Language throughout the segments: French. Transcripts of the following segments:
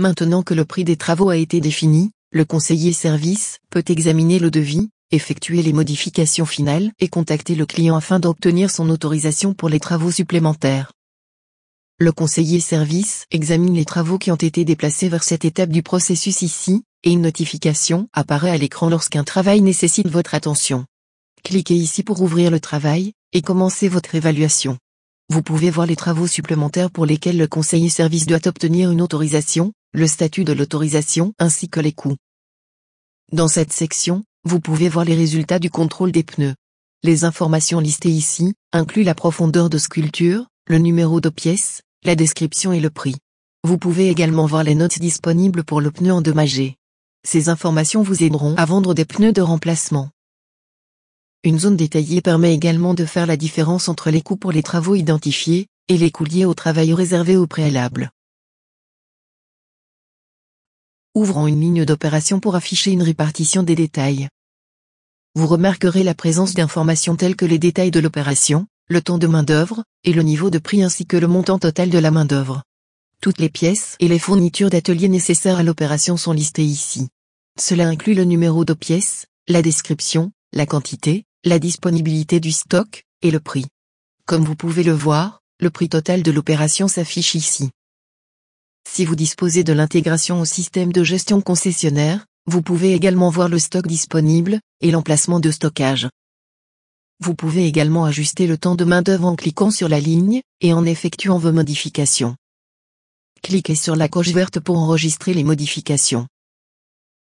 Maintenant que le prix des travaux a été défini, le conseiller service peut examiner le devis, effectuer les modifications finales et contacter le client afin d'obtenir son autorisation pour les travaux supplémentaires. Le conseiller service examine les travaux qui ont été déplacés vers cette étape du processus ici, et une notification apparaît à l'écran lorsqu'un travail nécessite votre attention. Cliquez ici pour ouvrir le travail, et commencez votre évaluation. Vous pouvez voir les travaux supplémentaires pour lesquels le conseiller service doit obtenir une autorisation, le statut de l'autorisation ainsi que les coûts. Dans cette section, vous pouvez voir les résultats du contrôle des pneus. Les informations listées ici incluent la profondeur de sculpture, le numéro de pièce, la description et le prix. Vous pouvez également voir les notes disponibles pour le pneu endommagé. Ces informations vous aideront à vendre des pneus de remplacement. Une zone détaillée permet également de faire la différence entre les coûts pour les travaux identifiés et les coûts liés au travail réservé au préalable ouvrant une ligne d'opération pour afficher une répartition des détails. Vous remarquerez la présence d'informations telles que les détails de l'opération, le temps de main-d'œuvre, et le niveau de prix ainsi que le montant total de la main-d'œuvre. Toutes les pièces et les fournitures d'atelier nécessaires à l'opération sont listées ici. Cela inclut le numéro de pièces, la description, la quantité, la disponibilité du stock, et le prix. Comme vous pouvez le voir, le prix total de l'opération s'affiche ici. Si vous disposez de l'intégration au système de gestion concessionnaire, vous pouvez également voir le stock disponible et l'emplacement de stockage. Vous pouvez également ajuster le temps de main-d'œuvre en cliquant sur la ligne et en effectuant vos modifications. Cliquez sur la coche verte pour enregistrer les modifications.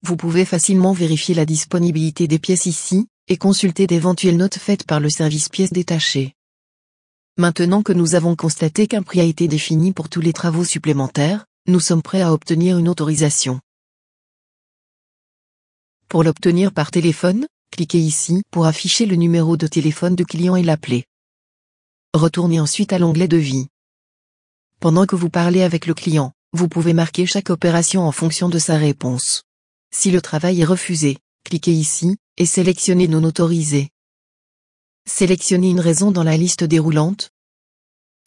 Vous pouvez facilement vérifier la disponibilité des pièces ici et consulter d'éventuelles notes faites par le service pièces détachées. Maintenant que nous avons constaté qu'un prix a été défini pour tous les travaux supplémentaires, nous sommes prêts à obtenir une autorisation. Pour l'obtenir par téléphone, cliquez ici pour afficher le numéro de téléphone du client et l'appeler. Retournez ensuite à l'onglet vie. Pendant que vous parlez avec le client, vous pouvez marquer chaque opération en fonction de sa réponse. Si le travail est refusé, cliquez ici et sélectionnez non autorisé. Sélectionnez une raison dans la liste déroulante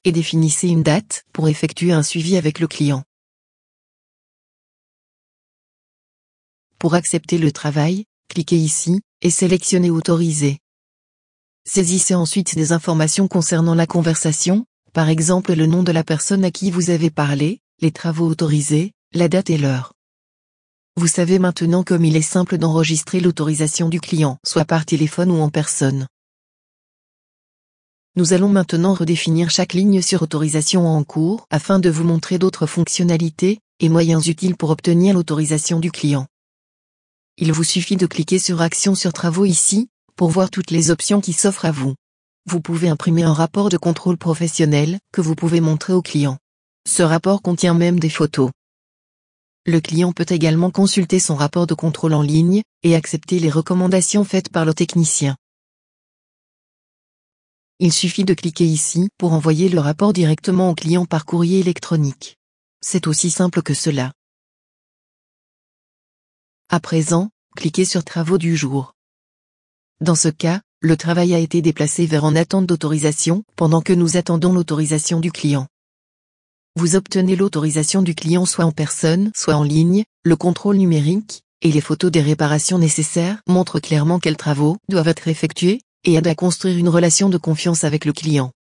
et définissez une date pour effectuer un suivi avec le client. Pour accepter le travail, cliquez ici et sélectionnez Autoriser. Saisissez ensuite des informations concernant la conversation, par exemple le nom de la personne à qui vous avez parlé, les travaux autorisés, la date et l'heure. Vous savez maintenant comme il est simple d'enregistrer l'autorisation du client, soit par téléphone ou en personne. Nous allons maintenant redéfinir chaque ligne sur autorisation en cours afin de vous montrer d'autres fonctionnalités et moyens utiles pour obtenir l'autorisation du client. Il vous suffit de cliquer sur Action sur travaux ici, pour voir toutes les options qui s'offrent à vous. Vous pouvez imprimer un rapport de contrôle professionnel que vous pouvez montrer au client. Ce rapport contient même des photos. Le client peut également consulter son rapport de contrôle en ligne et accepter les recommandations faites par le technicien. Il suffit de cliquer ici pour envoyer le rapport directement au client par courrier électronique. C'est aussi simple que cela. À présent, cliquez sur Travaux du jour. Dans ce cas, le travail a été déplacé vers en attente d'autorisation pendant que nous attendons l'autorisation du client. Vous obtenez l'autorisation du client soit en personne, soit en ligne, le contrôle numérique, et les photos des réparations nécessaires montrent clairement quels travaux doivent être effectués, et aide à construire une relation de confiance avec le client.